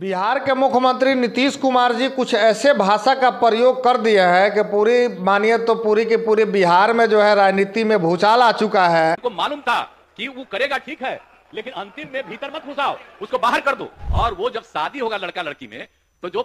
बिहार के मुख्यमंत्री नीतीश कुमार जी कुछ ऐसे भाषा का प्रयोग कर दिया है कि पूरी मानिए तो पूरी के पूरे बिहार में जो है राजनीति में भूचाल आ चुका है को मालूम था कि वो करेगा ठीक है लेकिन अंतिम में भीतर मत घुसाओ उसको बाहर कर दो और वो जब शादी होगा लड़का लड़की में तो जो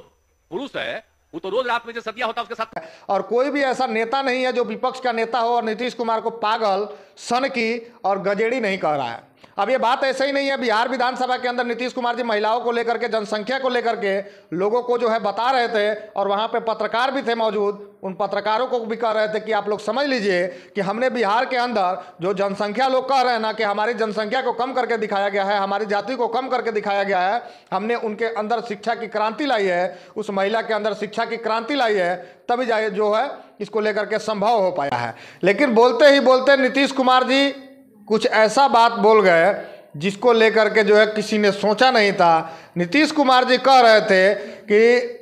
पुरुष है वो तो रोज रात में जो सदिया होता है उसके साथ और कोई भी ऐसा नेता नहीं है जो विपक्ष का नेता हो और नीतीश कुमार को पागल सन की और गजेड़ी नहीं कह रहा है अब ये बात ऐसे ही नहीं है बिहार विधानसभा के अंदर नीतीश कुमार जी महिलाओं को लेकर के जनसंख्या को लेकर के लोगों को जो है बता रहे थे और वहाँ पे पत्रकार भी थे मौजूद उन पत्रकारों को भी कह रहे थे कि आप लोग समझ लीजिए कि हमने बिहार के अंदर जो जनसंख्या लोग कह रहे हैं ना कि हमारी जनसंख्या को कम करके दिखाया गया है हमारी जाति को कम करके दिखाया गया है हमने उनके अंदर शिक्षा की क्रांति लाई है उस महिला के अंदर शिक्षा की क्रांति लाई है तभी जाए जो है इसको लेकर के संभव हो पाया है लेकिन बोलते ही बोलते नीतीश कुमार जी कुछ ऐसा बात बोल गए जिसको लेकर के जो है किसी ने सोचा नहीं था नीतीश कुमार जी कह रहे थे कि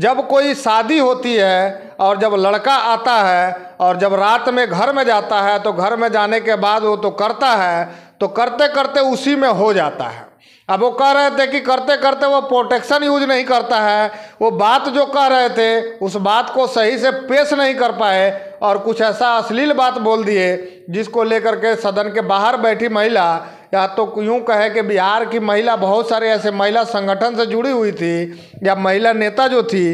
जब कोई शादी होती है और जब लड़का आता है और जब रात में घर में जाता है तो घर में जाने के बाद वो तो करता है तो करते करते उसी में हो जाता है अब वो कह रहे थे कि करते करते वो प्रोटेक्शन यूज नहीं करता है वो बात जो कह रहे थे उस बात को सही से पेश नहीं कर पाए और कुछ ऐसा अश्लील बात बोल दिए जिसको लेकर के सदन के बाहर बैठी महिला या तो यूँ कहे कि बिहार की महिला बहुत सारे ऐसे महिला संगठन से जुड़ी हुई थी या महिला नेता जो थी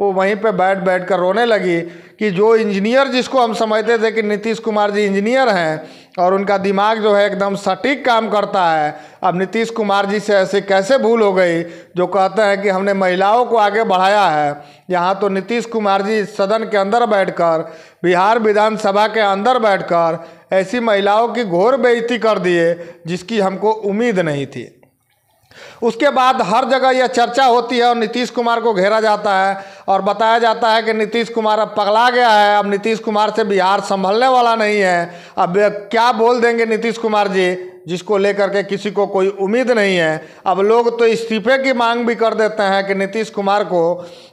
वो वहीं पे बैठ बैठ कर रोने लगी कि जो इंजीनियर जिसको हम समझते थे कि नीतीश कुमार जी इंजीनियर हैं और उनका दिमाग जो है एकदम सटीक काम करता है अब नीतीश कुमार जी से ऐसे कैसे भूल हो गई जो कहते हैं कि हमने महिलाओं को आगे बढ़ाया है यहाँ तो नीतीश कुमार जी सदन के अंदर बैठकर बिहार विधानसभा के अंदर बैठकर ऐसी महिलाओं की घोर बेइज्जती कर दिए जिसकी हमको उम्मीद नहीं थी उसके बाद हर जगह यह चर्चा होती है और नीतीश कुमार को घेरा जाता है और बताया जाता है कि नीतीश कुमार अब पगला गया है अब नीतीश कुमार से बिहार संभलने वाला नहीं है अब क्या बोल देंगे नीतीश कुमार जी जिसको लेकर के किसी को कोई उम्मीद नहीं है अब लोग तो इस्तीफे की मांग भी कर देते हैं कि नीतीश कुमार को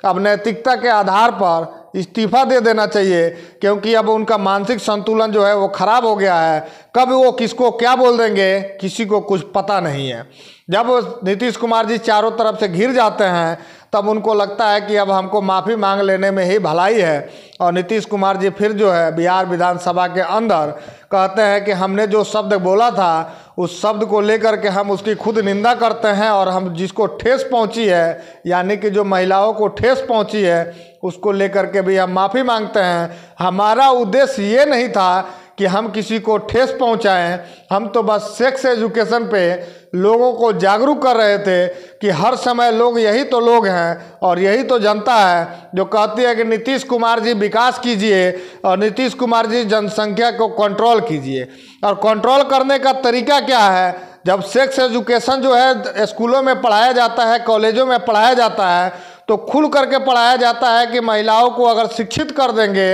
अब नैतिकता के आधार पर इस्तीफा दे देना चाहिए क्योंकि अब उनका मानसिक संतुलन जो है वो खराब हो गया है कब वो किसको क्या बोल देंगे किसी को कुछ पता नहीं है जब नीतीश कुमार जी चारों तरफ से घिर जाते हैं तब उनको लगता है कि अब हमको माफ़ी मांग लेने में ही भलाई है और नीतीश कुमार जी फिर जो है बिहार विधानसभा के अंदर कहते हैं कि हमने जो शब्द बोला था उस शब्द को लेकर के हम उसकी खुद निंदा करते हैं और हम जिसको ठेस पहुंची है यानी कि जो महिलाओं को ठेस पहुंची है उसको लेकर के भी हम माफ़ी मांगते हैं हमारा उद्देश्य ये नहीं था कि हम किसी को ठेस पहुंचाएं हम तो बस सेक्स एजुकेशन पे लोगों को जागरूक कर रहे थे कि हर समय लोग यही तो लोग हैं और यही तो जनता है जो कहती है कि नीतीश कुमार जी विकास कीजिए और नीतीश कुमार जी जनसंख्या को कंट्रोल कीजिए और कंट्रोल करने का तरीका क्या है जब सेक्स एजुकेशन जो है स्कूलों में पढ़ाया जाता है कॉलेजों में पढ़ाया जाता है तो खुल करके पढ़ाया जाता है कि महिलाओं को अगर शिक्षित कर देंगे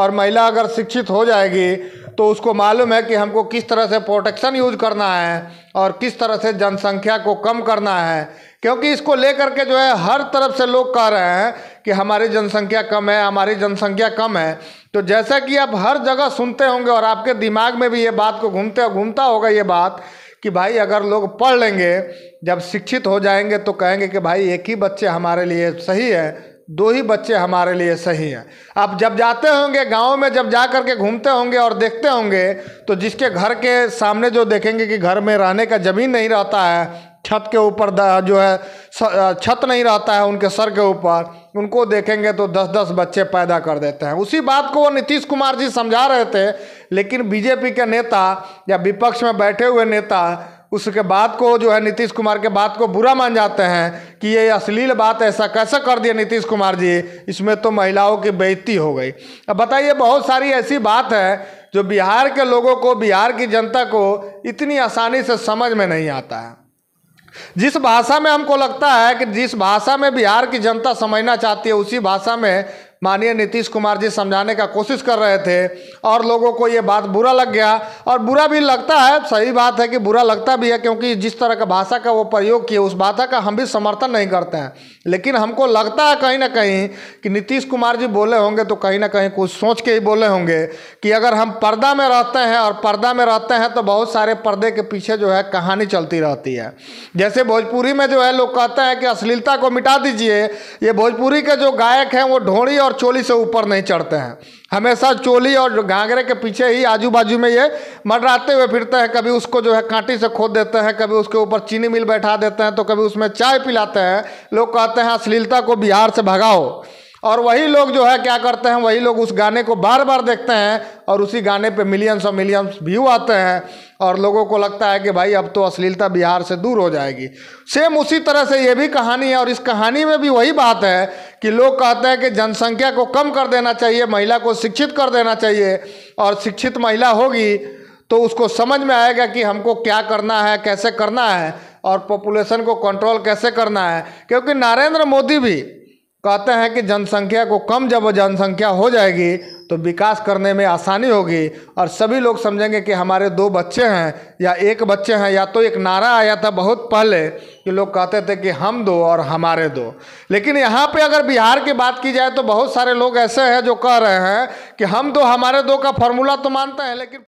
और महिला अगर शिक्षित हो जाएगी तो उसको मालूम है कि हमको किस तरह से प्रोटेक्शन यूज करना है और किस तरह से जनसंख्या को कम करना है क्योंकि इसको लेकर के जो है हर तरफ से लोग कह रहे हैं कि हमारी जनसंख्या कम है हमारी जनसंख्या कम है तो जैसा कि आप हर जगह सुनते होंगे और आपके दिमाग में भी ये बात को घूमते घूमता होगा ये बात कि भाई अगर लोग पढ़ लेंगे जब शिक्षित हो जाएंगे तो कहेंगे कि भाई एक ही बच्चे हमारे लिए सही है दो ही बच्चे हमारे लिए सही हैं आप जब जाते होंगे गांव में जब जा कर के घूमते होंगे और देखते होंगे तो जिसके घर के सामने जो देखेंगे कि घर में रहने का ज़मीन नहीं रहता है छत के ऊपर जो है छत नहीं रहता है उनके सर के ऊपर उनको देखेंगे तो दस दस बच्चे पैदा कर देते हैं उसी बात को वो नीतीश कुमार जी समझा रहे थे लेकिन बीजेपी के नेता या विपक्ष में बैठे हुए नेता उसके बात को जो है नीतीश कुमार के बात को बुरा मान जाते हैं कि ये अश्लील बात ऐसा कैसे कर दिया नीतीश कुमार जी इसमें तो महिलाओं की बेइज्जती हो गई अब बताइए बहुत सारी ऐसी बात है जो बिहार के लोगों को बिहार की जनता को इतनी आसानी से समझ में नहीं आता है जिस भाषा में हमको लगता है कि जिस भाषा में बिहार की जनता समझना चाहती है उसी भाषा में माननीय नीतीश कुमार जी समझाने का कोशिश कर रहे थे और लोगों को ये बात बुरा लग गया और बुरा भी लगता है सही बात है कि बुरा लगता भी है क्योंकि जिस तरह का भाषा का वो प्रयोग किए उस भाषा का हम भी समर्थन नहीं करते हैं लेकिन हमको लगता है कहीं ना कहीं कि नीतीश कुमार जी बोले होंगे तो कहीं ना कहीं कुछ सोच के ही बोले होंगे कि अगर हम पर्दा में रहते हैं और पर्दा में रहते हैं तो बहुत सारे पर्दे के पीछे जो है कहानी चलती रहती है जैसे भोजपुरी में जो है लोग कहते हैं कि अश्लीलता को मिटा दीजिए ये भोजपुरी के जो गायक हैं वो ढोड़ी और चोली से ऊपर नहीं चढ़ते हैं हमेशा चोली और घाघरे के पीछे ही आजू बाजू में ये मडराते हुए फिरते हैं कभी उसको जो है कांटी से खोद देते हैं कभी उसके ऊपर चीनी मिल बैठा देते हैं तो कभी उसमें चाय पिलाते हैं लोग कहते हैं हाँ, अश्लीलता को बिहार से भगाओ और वही लोग जो है क्या करते हैं वही लोग उस गाने को बार बार देखते हैं और उसी गाने पे मिलियंस और मिलियंस व्यू आते हैं और लोगों को लगता है कि भाई अब तो अश्लीलता बिहार से दूर हो जाएगी सेम उसी तरह से ये भी कहानी है और इस कहानी में भी वही बात है कि लोग कहते हैं कि जनसंख्या को कम कर देना चाहिए महिला को शिक्षित कर देना चाहिए और शिक्षित महिला होगी तो उसको समझ में आएगा कि हमको क्या करना है कैसे करना है और पॉपुलेशन को कंट्रोल कैसे करना है क्योंकि नरेंद्र मोदी भी कहते हैं कि जनसंख्या को कम जब जनसंख्या हो जाएगी तो विकास करने में आसानी होगी और सभी लोग समझेंगे कि हमारे दो बच्चे हैं या एक बच्चे हैं या तो एक नारा आया था बहुत पहले कि लोग कहते थे कि हम दो और हमारे दो लेकिन यहाँ पे अगर बिहार की बात की जाए तो बहुत सारे लोग ऐसे हैं जो कह रहे हैं कि हम दो हमारे दो का फॉर्मूला तो मानते हैं लेकिन